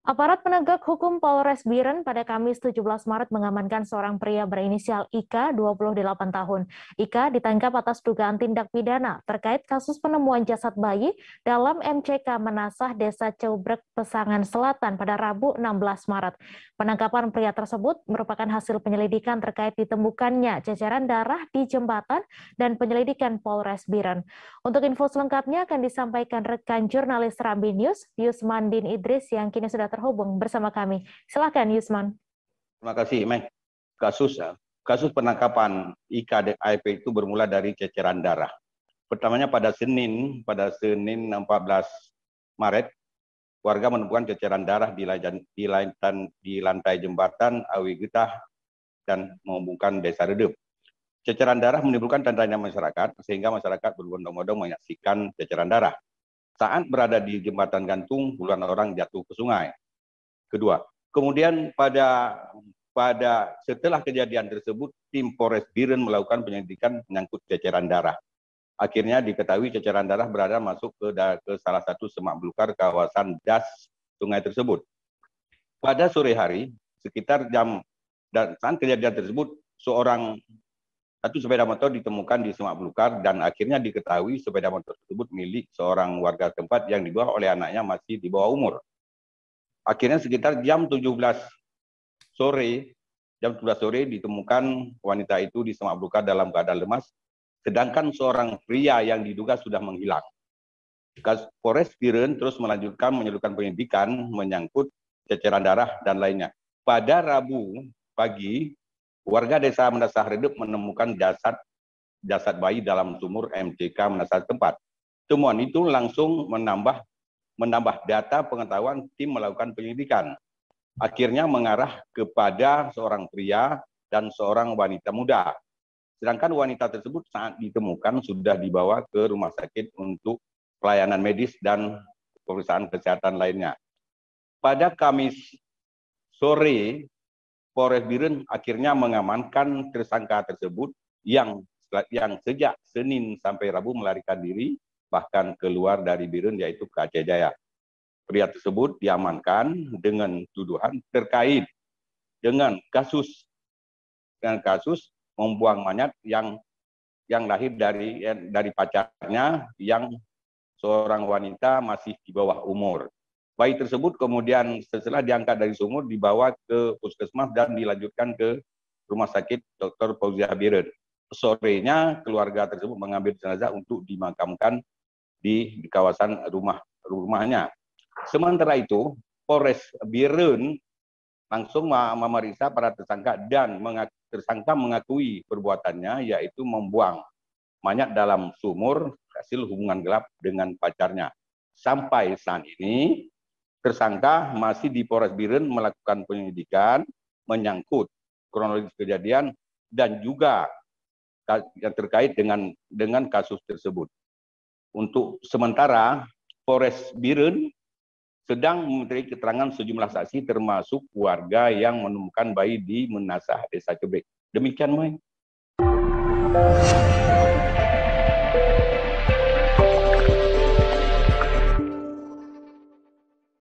Aparat penegak hukum Polres Biren pada Kamis 17 Maret mengamankan seorang pria berinisial Ika, 28 tahun. Ika ditangkap atas dugaan tindak pidana terkait kasus penemuan jasad bayi dalam MCK Menasah Desa Cobrek, Pesangan Selatan pada Rabu 16 Maret. Penangkapan pria tersebut merupakan hasil penyelidikan terkait ditemukannya jajaran darah di jembatan dan penyelidikan Polres Biren. Untuk info selengkapnya akan disampaikan rekan jurnalis Rambi News, Yusmandin Idris yang kini sudah terhubung bersama kami. Silahkan Yusman. Terima kasih, Mei. Kasus ya. kasus penangkapan IKDIP itu bermula dari ceceran darah. Pertamanya pada Senin, pada Senin 14 Maret, warga menemukan ceceran darah di, lajan, di, lantan, di lantai jembatan Awi Getah dan menghubungkan Desa Redup. Ceceran darah menimbulkan tanda masyarakat, sehingga masyarakat berbondong-bondong menyaksikan ceceran darah. Saat berada di jembatan gantung, puluhan orang jatuh ke sungai kedua. Kemudian pada pada setelah kejadian tersebut, tim Polres Biren melakukan penyelidikan menyangkut ceceran darah. Akhirnya diketahui ceceran darah berada masuk ke, ke salah satu semak belukar kawasan das sungai tersebut. Pada sore hari, sekitar jam dan saat kejadian tersebut, seorang satu sepeda motor ditemukan di semak belukar dan akhirnya diketahui sepeda motor tersebut milik seorang warga tempat yang dibawa oleh anaknya masih di bawah umur. Akhirnya sekitar jam 17 sore, jam 17 sore ditemukan wanita itu di semak belukar dalam keadaan lemas, sedangkan seorang pria yang diduga sudah menghilang. Polres Biren terus melanjutkan menyalurkan penyidikan menyangkut ceceran darah dan lainnya. Pada Rabu pagi, warga desa Mendasah Redup menemukan jasad jasad bayi dalam sumur MCK Mendasah tempat. Temuan itu langsung menambah menambah data pengetahuan tim melakukan penyelidikan. Akhirnya mengarah kepada seorang pria dan seorang wanita muda. Sedangkan wanita tersebut saat ditemukan sudah dibawa ke rumah sakit untuk pelayanan medis dan pemeriksaan kesehatan lainnya. Pada Kamis sore, Polres Biren akhirnya mengamankan tersangka tersebut yang yang sejak Senin sampai Rabu melarikan diri bahkan keluar dari Birun yaitu ke Aceh Jaya. Pria tersebut diamankan dengan tuduhan terkait dengan kasus dengan kasus membuang mayat yang yang lahir dari eh, dari pacarnya yang seorang wanita masih di bawah umur. Bayi tersebut kemudian setelah diangkat dari sumur dibawa ke puskesmas dan dilanjutkan ke rumah sakit Dr. Fauzia Biren. Sorenya keluarga tersebut mengambil jenazah untuk dimakamkan di, di kawasan rumah rumahnya. Sementara itu, Polres Birun langsung memeriksa para tersangka dan mengaku, tersangka mengakui perbuatannya yaitu membuang mayat dalam sumur hasil hubungan gelap dengan pacarnya. Sampai saat ini tersangka masih di Polres Birun melakukan penyelidikan menyangkut kronologis kejadian dan juga yang terkait dengan dengan kasus tersebut. Untuk sementara, Polres Biren sedang memberi keterangan sejumlah saksi termasuk warga yang menemukan bayi di Menasah Desa Cebek. Demikian, Mai.